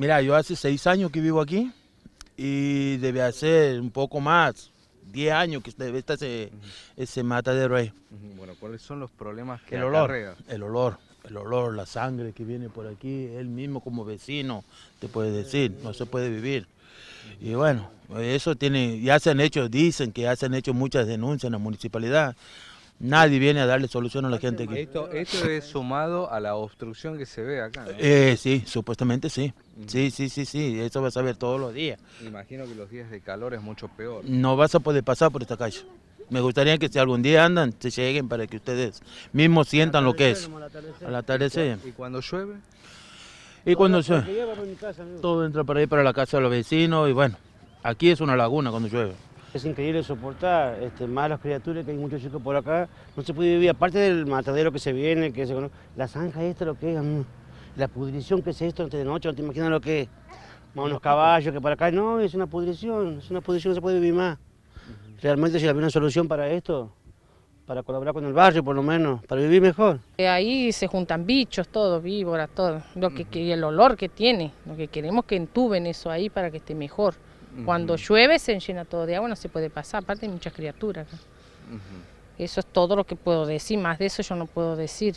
Mira, yo hace seis años que vivo aquí y debe hacer un poco más, diez años que usted estar ese, mata de Bueno, ¿cuáles son los problemas que el olor, El olor, el olor, la sangre que viene por aquí, él mismo como vecino te puede decir, no se puede vivir. Y bueno, eso tiene, ya se han hecho, dicen que ya se han hecho muchas denuncias en la municipalidad, Nadie viene a darle solución a la gente aquí. Esto, es sumado a la obstrucción que se ve acá. Eh, sí, supuestamente sí. Sí, sí, sí, sí. Eso vas a ver todos los días. Imagino que los días de calor es mucho peor. No vas a poder pasar por esta calle. Me gustaría que si algún día andan, se lleguen para que ustedes mismos sientan lo que es. Al atardecer. ¿Y cuando llueve? Y cuando llueve. Todo entra para ahí para la casa de los vecinos y bueno, aquí es una laguna cuando llueve. Es increíble soportar este, más criaturas, que hay muchos chicos por acá, no se puede vivir, aparte del matadero que se viene, que la zanja esta, lo que mm, la pudrición que es esto antes de noche, no te imaginas lo que es, unos caballos que por acá, no, es una pudrición, es una pudrición, no se puede vivir más. Realmente si había una solución para esto, para colaborar con el barrio por lo menos, para vivir mejor. Eh, ahí se juntan bichos, todo, víboras, todo, lo que, el olor que tiene, lo que queremos que entuben eso ahí para que esté mejor. Cuando llueve se llena todo de agua, no se puede pasar, aparte hay muchas criaturas. Eso es todo lo que puedo decir, más de eso yo no puedo decir.